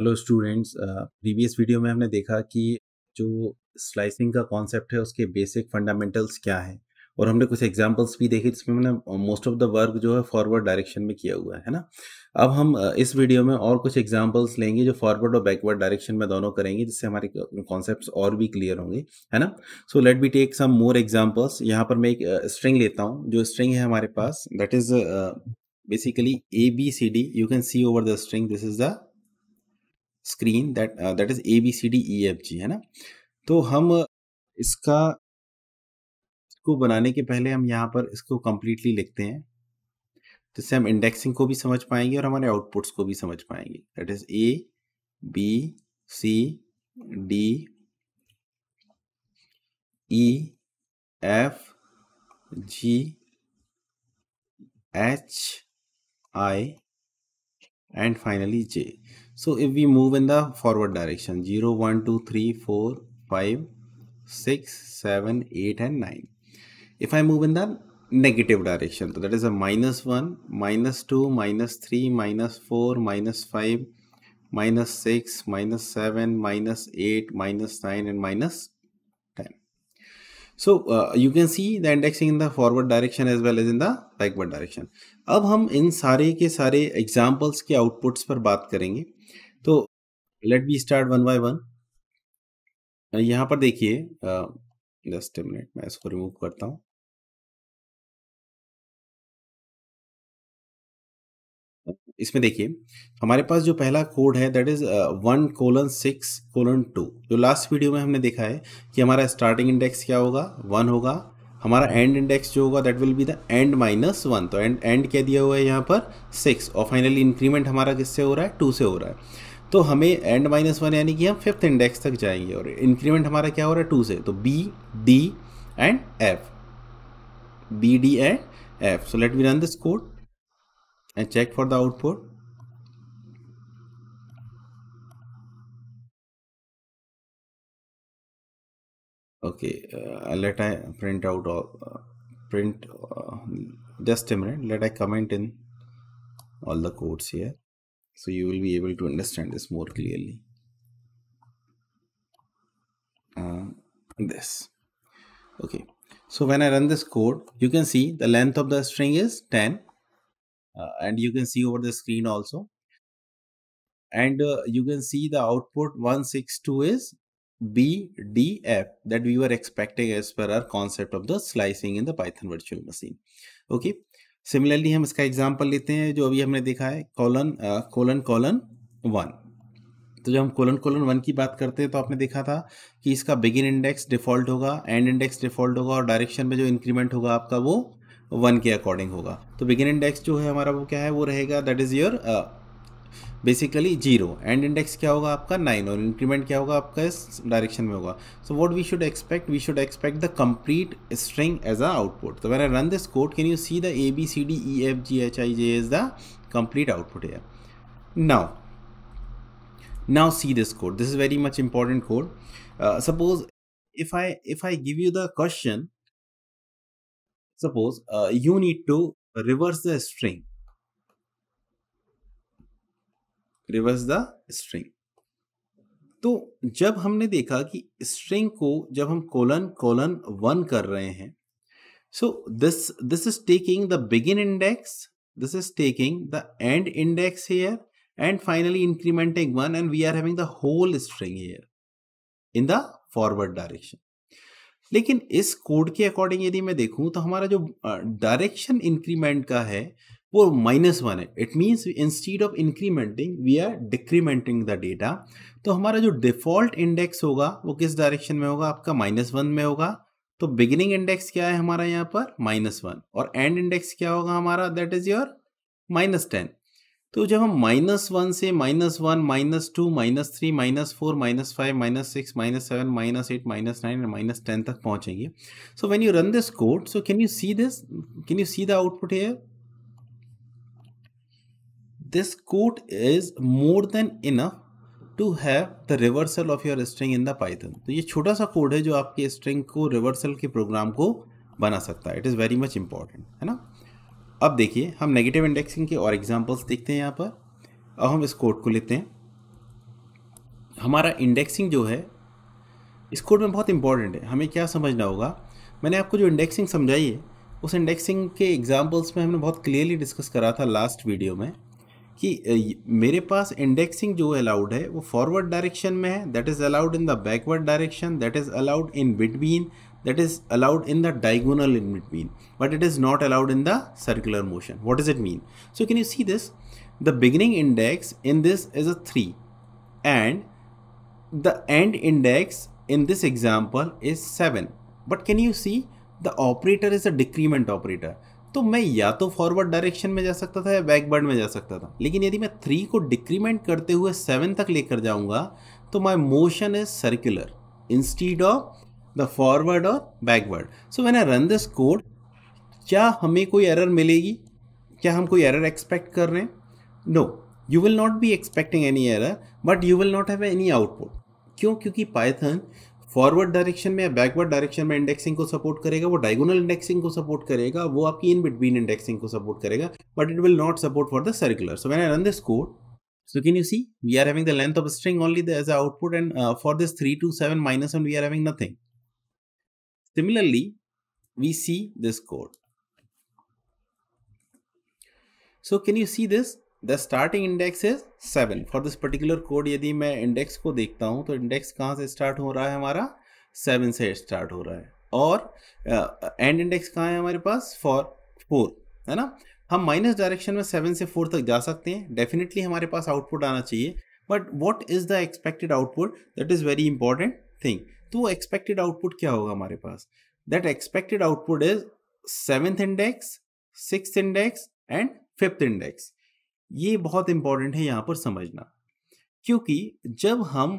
Hello students previous video में हमने देखा कि जो स्लाइसिंग का कॉन्सेप्ट है उसके बेसिक फंडामेंटल्स क्या है और हमने कुछ एग्जांपल्स भी देखे जिसमें हमने मोस्ट ऑफ द वर्क जो है फॉरवर्ड डायरेक्शन में किया हुआ है ना अब हम uh, इस वीडियो में और कुछ एग्जांपल्स लेंगे जो फॉरवर्ड और बैकवर्ड डायरेक्शन में दोनों करेंगे जिससे हमारे कॉन्सेप्ट्स और भी क्लियर होंगे है ना so let be take some more examples यहाँ पर मैं एक स्ट्रिंग uh, लेता हूँ जो स्ट्रिंग है हमारे पास that is basically A B C D you can see over the string this is the screen that that is A B C D E F G है ना तो हम इसका इसको बनाने के पहले हम यहाँ पर इसको कम्प्लीटली लिखते हैं जिससे हम इंडेक्सिंग को भी समझ पाएंगे और हमारे आउटपुट्स को भी समझ पाएंगे that is A B C D E F G H I and finally J So if we move in the forward direction 0, 1, 2, 3, 4, 5, 6, 7, 8 and 9. If I move in the negative direction, so that is a minus 1, minus 2, minus 3, minus 4, minus 5, minus 6, minus 7, minus 8, minus 9 and minus so you can see the indexing in the forward direction as well as in the backward direction अब हम इन सारे के सारे examples के outputs पर बात करेंगे तो let be start one by one यहाँ पर देखिए जस्ट uh, मिनट मैं इसको रिमूव करता हूँ इसमें देखिए हमारे पास जो पहला कोड है that is one colon six colon two जो लास्ट वीडियो में हमने देखा है कि हमारा स्टार्टिंग इंडेक्स क्या होगा वन होगा हमारा एंड इंडेक्स जो होगा that will be the end minus one तो एंड एंड क्या दिया हुआ है यहाँ पर सिक्स और फाइनली इंक्रीमेंट हमारा किससे हो रहा है टू से हो रहा है तो हमें एंड माइनस वन यानी कि हम फिफ्थ इंडेक्स तक जाएंगे और इंक्रीमेंट हमारा क्या हो रहा है टू से तो B D and F B D and F so let we run this code and check for the output. Okay, uh, let I print out all uh, print uh, just a minute. Let I comment in all the codes here so you will be able to understand this more clearly. Uh, this okay so when I run this code, you can see the length of the string is 10 uh, and you can see over the screen also and uh, you can see the output 162 is BDF that we were expecting as per our concept of the slicing in the Python virtual machine. Okay. similarly hum iska example lete hain jo abhi humne dekha hai colon uh, colon colon 1 तो जब हम colon colon one की बात करते हैं तो आपने देखा था कि इसका बिगिन इंडेक्स डिफॉल्ट होगा एंड इंडेक्स डिफॉल्ट होगा और डायरेक्शन में जो इंक्रीमेंट होगा आपका वो वन के अकॉर्डिंग होगा तो बिगिन इंडेक्स जो है हमारा वो क्या है वो रहेगा that is your basically zero end index क्या होगा आपका नाइन और इंक्रीमेंट क्या होगा आपका इस डायरेक्शन में होगा so what we should expect we should expect the complete string as a output तो when run this code can you see the A B C D E F G H I J is the complete output है now now see this code this is very much important code suppose if I if I give you the question Suppose uh, you need to reverse the string. Reverse the string. तो जब हमने देखा कि string को जब हम colon colon one कर रहे हैं so this this is taking the begin index this is taking the end index here and finally incrementing one and we are having the whole string here in the forward direction. लेकिन इस code के according यदि मैं देखूं तो हमारा जो direction increment का है वो माइनस वन है it means instead of incrementing we are decrementing the data तो हमारा जो डिफॉल्ट इंडेक्स होगा वो किस डायरेक्शन में होगा आपका माइनस वन में होगा तो बिगिनिंग इंडेक्स क्या है हमारा यहाँ पर माइनस वन और एंड इंडेक्स क्या होगा हमारा that is your minus ten तो जब हम माइनस वन से minus one minus two minus three minus four minus five minus six minus seven minus eight minus nine and minus ten तक पहुंचेंगे so when you run this code so can you see this can you see the output here this code is more than enough to have the reversal of your string in the Python तो ये छोटा सा code है जो आपके string को reversal के programme को बना सकता है it is very much important है ना अब देखिए हम नेगेटिव इंडेक्सिंग के और एग्जांपल्स देखते हैं यहाँ पर अब हम इस कोड को लेते हैं हमारा इंडेक्सिंग जो है इस कोड में बहुत इंपॉर्टेंट है हमें क्या समझना होगा मैंने आपको जो इंडेक्सिंग समझाई है उस इंडेक्सिंग के एग्जाम्पल्स में हमने बहुत क्लियरली डिस्कस करा था लास्ट वीडियो में कि मेरे पास इंडेक्सिंग जो अलाउड है वो फॉरवर्ड डायरेक्शन में है that is allowed in the backward direction that is allowed in between that is allowed in the diagonal in between but it is not allowed in the circular motion what does it mean so can you see this the beginning index in this is a 3 and the end index in this example is 7 but can you see the operator is a decrement operator तो मैं या तो forward direction में जा सकता था या backward में जा सकता था लेकिन यदि मैं थ्री को डिक्रीमेंट करते हुए सेवन तक लेकर जाऊंगा तो my motion is circular instead of the forward और backward so when I run this code क्या हमें कोई एरर मिलेगी क्या हम कोई एरर एक्सपेक्ट कर रहे हैं no you will not be expecting any error but you will not have any output क्यों क्योंकि पाइथन फॉरवर्ड डायरेक्शन में या बैकवर्ड डायरेक्शन में इंडेक्सिंग को सपोर्ट करेगा वो डायगोनल इंडेक्सिंग को सपोर्ट करेगा वो आपकी इन बिटवीन इंडेक्सिंग को सपोर्ट करेगा but it will not support for the circular so when I run this code so can you see we are having the length of string only the as output and for this three two seven minus 7 we are having nothing Similarly, we see this code. So can you see this? The starting index is seven for this particular code यदि index index को देखता to तो index se से start हो रहा है 7 se start ho raha hai aur और end index kahan hai हमारे पास फॉर फोर है ना हम माइनस डायरेक्शन में सेवन से फोर तक जा सकते हैं डेफिनेटली हमारे पास आउटपुट आना चाहिए but what is the expected output that is very important thing तो एक्सपेक्टेड आउटपुट क्या होगा हमारे पास that expected output is seventh index six index and fifth index ये बहुत इंपॉर्टेंट है यहाँ पर समझना क्योंकि जब हम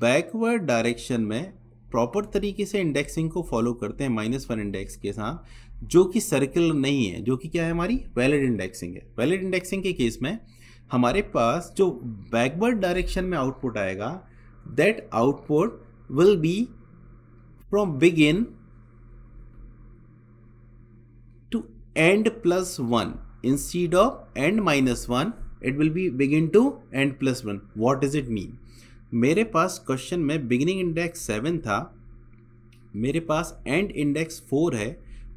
बैकवर्ड डायरेक्शन में प्रॉपर तरीके से इंडेक्सिंग को फॉलो करते हैं माइनस वन इंडेक्स के साथ जो कि सर्कल नहीं है जो कि क्या है हमारी वैलिड इंडेक्सिंग है वैलिड इंडेक्सिंग के केस में हमारे पास जो बैकवर्ड डायरेक्शन में आउटपुट आएगा that output will be from begin to end plus 1 instead of end minus 1 it will be begin to end plus 1 what does it mean मेरे पास क्वेश्चन में बिगिनिंग इंडेक्स सेवन था मेरे पास and index four है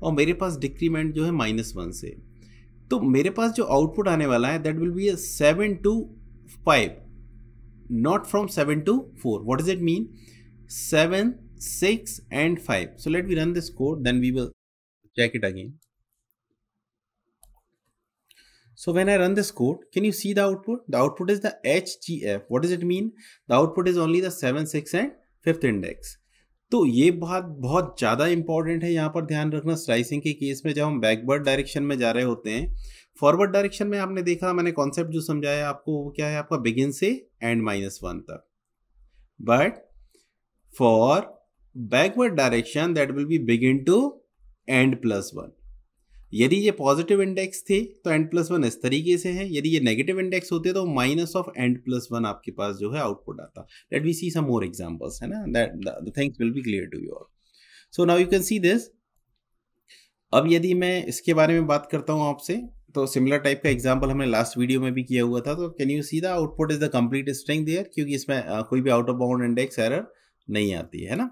और मेरे पास decrement जो है माइनस वन से तो मेरे पास जो आउटपुट आने वाला है that will be seven to five not from seven to four what does it mean 7, 6 and 5. So let me run this code then we will check it again. So when I run this code, can you see the output? The output is the HGF. What does it mean? The output is only the 7, 6 and 5th index. तो ये बात बहुत ज़्यादा important है यहाँ पर ध्यान रखना स्लाइसिंग के केस में जब हम बैकवर्ड डायरेक्शन में जा रहे होते हैं फॉरवर्ड डायरेक्शन में आपने देखा मैंने कॉन्सेप्ट जो समझाया आपको वो क्या है आपका बिगिन से एंड माइनस वन तक but for backward direction that will be begin to end plus one यदि ये पॉजिटिव इंडेक्स थे तो एंड प्लस वन इस तरीके से है यदि ये नेगेटिव इंडेक्स होते तो minus of end plus one आपके पास जो है आउटपुट आता let we see some more examples है ना that the things will be clear to you all so now you can see this अब यदि मैं इसके बारे में बात करता हूँ आपसे तो सिमिलर टाइप का एग्जाम्पल हमने लास्ट वीडियो में भी किया हुआ था तो can you see the output is the complete string there क्योंकि इसमें कोई भी out of bound index error नहीं आती है ना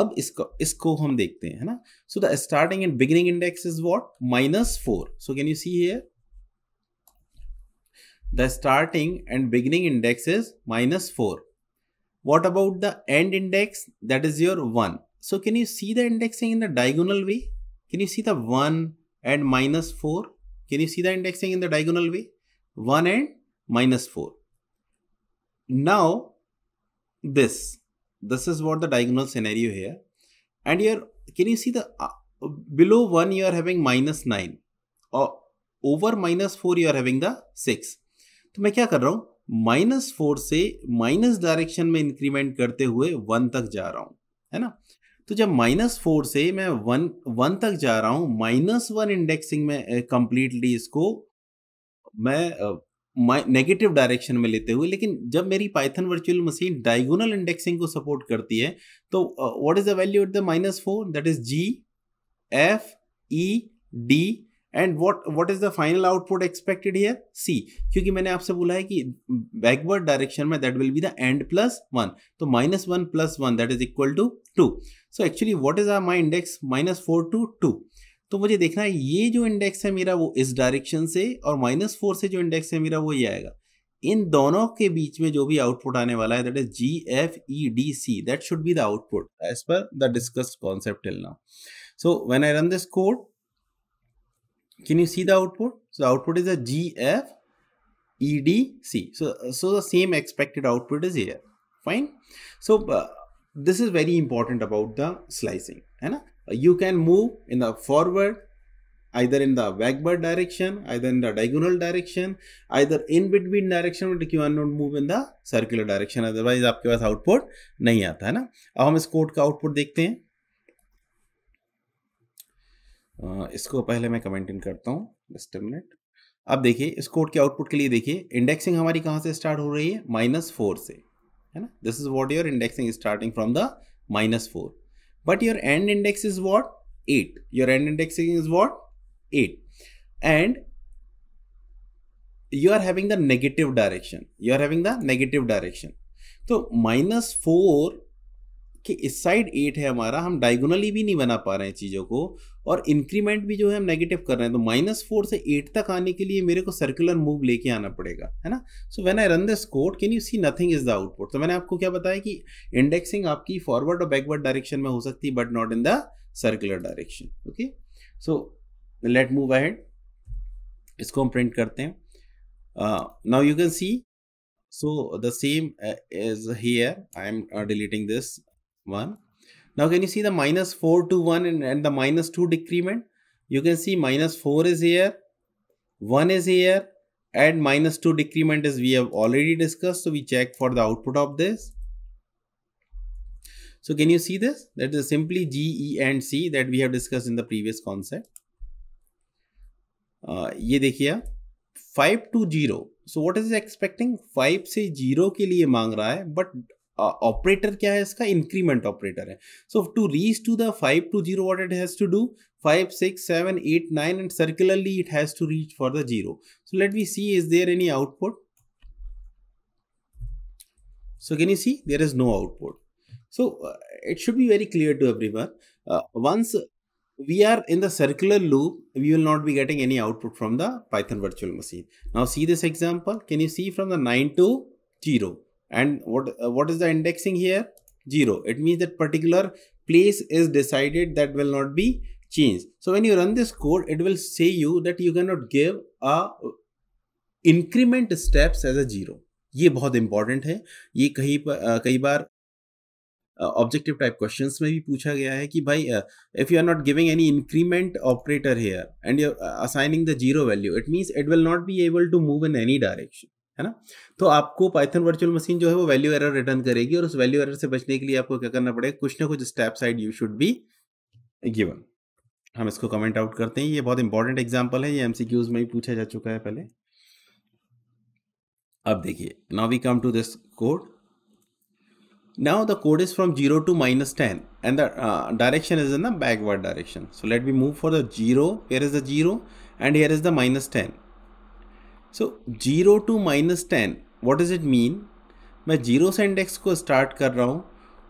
अब इसको इसको हम देखते हैं ना so the starting and beginning index is what minus four so can you see here the starting and beginning index is minus four what about the end index that is your one so can you see the indexing in the diagonal way can you see the one and minus four can you see the indexing in the diagonal way one and minus four now this this is what the diagonal scenario here and here can you see the uh, below 1 you are having minus 9 or over minus 4 you are having the 6 तो मैं क्या कर रहा हूँ minus four से minus direction में increment करते हुए वन तक जा रहा हूँ है ना तो जब माइनस फोर से मैं वन वन तक जा रहा हूँ माइनस वन इंडेक्सिंग में कंप्लीटली इसको मैं नेगेटिव डायरेक्शन में लेते हुए लेकिन जब मेरी Python virtual machine diagonal indexing को सपोर्ट करती है तो what is the value at the minus four that is G F E D and what what is the final output expected here C क्योंकि मैंने आपसे बोला है कि बैकवर्ड डायरेक्शन में that will be the end plus one तो minus one plus one that is equal to two so actually what is are my index minus four to two तो मुझे देखना है ये जो इंडेक्स है मेरा वो इस डायरेक्शन से और माइनस फोर से जो इंडेक्स है मेरा वो ये आएगा इन दोनों के बीच में जो भी आउटपुट आने वाला है that is G F E D C that should be the output as per the discussed concept till now so when I run this code can you see the output so output is a G F E D C so so the same expected output is here fine so this is very important about the slicing है ना you can move in the forward either in the backward direction, either in the diagonal direction, either in between direction, but you not move in the circular direction. Otherwise, aapke paas output nahi aata hai na ab hum is code ka output dekhte hain uh, isko pehle main comment in karta hu just a minute अब देखिए इस code के output के लिए देखिए indexing हमारी कहाँ से स्टार्ट हो रही है माइनस फोर से है ना this is what your indexing starting from the minus four but your end index is what 8 your end indexing is what 8 and you are having the negative direction you are having the negative direction so minus 4 कि इस side eight है हमारा हम diagonally भी नहीं बना पा रहे हैं चीज़ों को और इंक्रीमेंट भी जो है हम नेगेटिव कर रहे हैं तो माइनस फोर से एट तक आने के लिए मेरे को सर्कुलर मूव लेके आना पड़ेगा है ना so when I run this code can you see nothing is the output तो मैंने आपको क्या बताया कि इंडेक्सिंग आपकी फॉरवर्ड और बैकवर्ड डायरेक्शन में हो सकती है but not in the circular direction okay so let move ahead इसको हम प्रिंट करते हैं now you can see so the same uh, is here i am uh, deleting this 1. Now can you see the minus 4 to 1 and, and the minus 2 decrement? You can see minus 4 is here, 1 is here and minus 2 decrement is we have already discussed. So we check for the output of this. So can you see this? That is simply G, E and C that we have discussed in the previous concept. Uh, ये देखिए 5 to 0. So what is expecting? 5 से 0 के लिए मांग रहा है but Operator? Operator क्या है इसका इंक्रीमेंट ऑपरेटर है so to reach to the five to zero what it has to do five, six, seven, eight, nine, and circularly it has to reach for the 0. So let me see is there any output. So can you see there is no output. So uh, it should be very clear to everyone. Uh, once we are in the circular loop, we will not be getting any output from the Python virtual machine. Now see this example. Can you see from the 9 to 0? and what uh, what is the indexing here zero it means that particular place is decided that will not be changed so when you run this code it will say you that you cannot give a uh, increment steps as a zero ye bahut important hai ye kahi kahi baar objective type questions mein bhi pucha gaya hai ki bhai if you are not giving any increment operator here and you are uh, assigning the zero value it means it will not be able to move in any direction है ना तो आपको Python virtual machine जो है वो value error return करेगी और उस वैल्यू एरर से बचने के लिए आपको क्या करना पड़ेगा कुछ ना कुछ step side you should be given हम इसको कमेंट आउट करते हैं ये बहुत इंपॉर्टेंट एग्जाम्पल है ये एमसीक्यूज में भी पूछा जा चुका है पहले अब देखिए now we come to this code now the code is from zero to minus ten and the direction is in the backward direction so let be move for the zero 0 here is the 0 and here is the minus so zero to minus ten what is it mean मैं zero से index को start कर रहा हूँ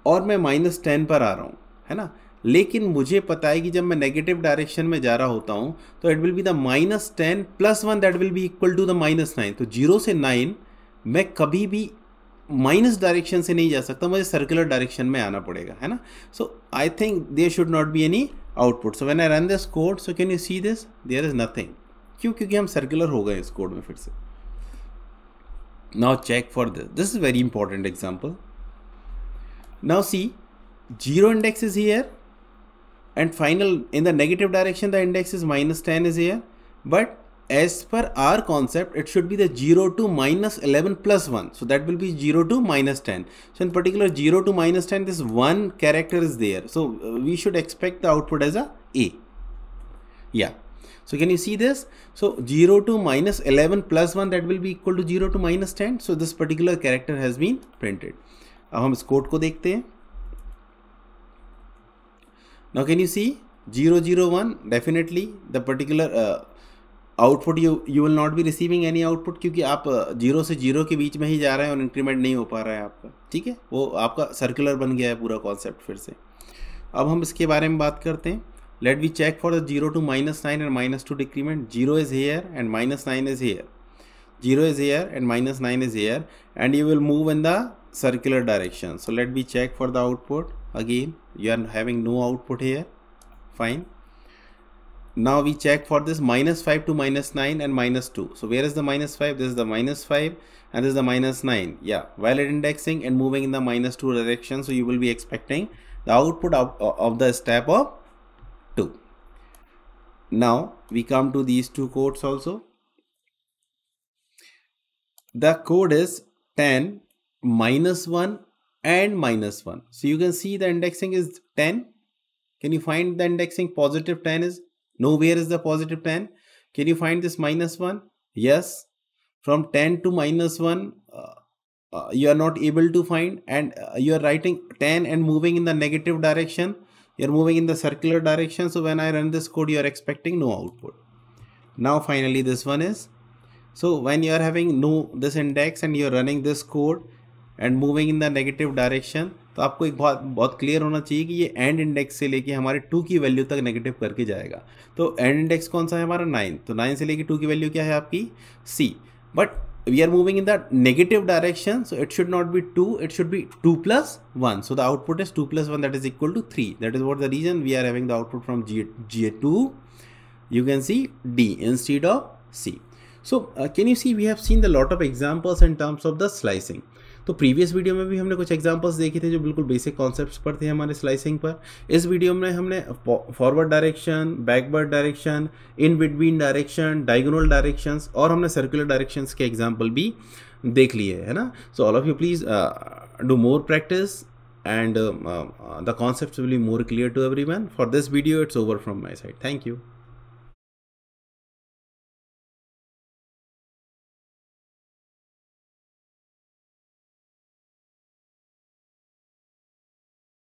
और मैं minus ten पर आ रहा हूँ है ना लेकिन मुझे पता है कि जब मैं नेगेटिव डायरेक्शन में जा रहा होता हूँ तो it will be the minus ten plus one that will be equal to the minus nine तो जीरो से नाइन मैं कभी भी माइनस डायरेक्शन से नहीं जा सकता मुझे सर्कुलर डायरेक्शन में आना पड़ेगा है ना so I think there should not be any output so when I run this code so can you see this there is nothing क्यों क्योंकि हम सर्कुलर हो गए इस कोड में फिर से now check for this this is very important example now see and final in the negative direction the index is minus 10 is here but as per R concept it should be the 0 to minus 11 plus 1 so that will be 0 to minus 10 so in particular 0 to minus 10 this one character is there so uh, we should expect the output as a a yeah So can you see this? So 0 to minus 11 plus 1 that will be equal to 0 to minus 10. So this particular character has been printed. अब हम इस code को देखते हैं Now can you see 001 definitely the particular uh, output you you will not be receiving any output क्योंकि आप zero से zero के बीच में ही जा रहे हैं और इंक्रीमेंट नहीं हो पा रहा है आपका ठीक है वो आपका सर्कुलर बन गया है पूरा कॉन्सेप्ट फिर से अब हम इसके बारे में बात करते हैं Let me check for the 0 to minus 9 and minus 2 decrement. 0 is here and minus 9 is here. 0 is here and minus 9 is here and you will move in the circular direction. So let me check for the output. Again, you are having no output here. Fine. Now we check for this minus 5 to minus 9 and minus 2. So where is the minus 5? This is the minus 5 and this is the minus 9. Yeah, while indexing and moving in the minus 2 direction. So you will be expecting the output of, of the step of now we come to these two codes also. The code is 10 minus 1 and minus 1. So you can see the indexing is 10. Can you find the indexing positive 10 is? Nowhere is the positive 10. Can you find this minus 1? Yes. From 10 to minus 1, uh, uh, you are not able to find and uh, you are writing 10 and moving in the negative direction You're moving in the circular direction. So when I run this code, you're expecting no output. Now finally this one is. So when you're having no this index and you're running this code and moving in the negative direction तो आपको एक बहुत बहुत clear होना चाहिए कि ये and index से लेके हमारे टू की वैल्यू तक नेगेटिव करके जाएगा तो एंड इंडेक्स कौन सा है हमारा नाइन तो नाइन से लेके टू की वैल्यू क्या है आपकी see but we are moving in the negative direction so it should not be 2 it should be 2 plus 1 so the output is 2 plus 1 that is equal to 3 that is what the reason we are having the output from G, GA2 you can see D instead of C so uh, can you see we have seen the lot of examples in terms of the slicing तो previous video में भी हमने कुछ examples देखे थे जो बिल्कुल basic concepts पर थे हमारे स्लाइसिंग पर इस वीडियो में हमने forward direction backward direction in between direction diagonal directions और हमने सर्कुलर डायरेक्शंस के एग्जाम्पल भी देख लिए है ना so all of you please do more practice and the concept will be more clear to every to for this video it's over over my side thank you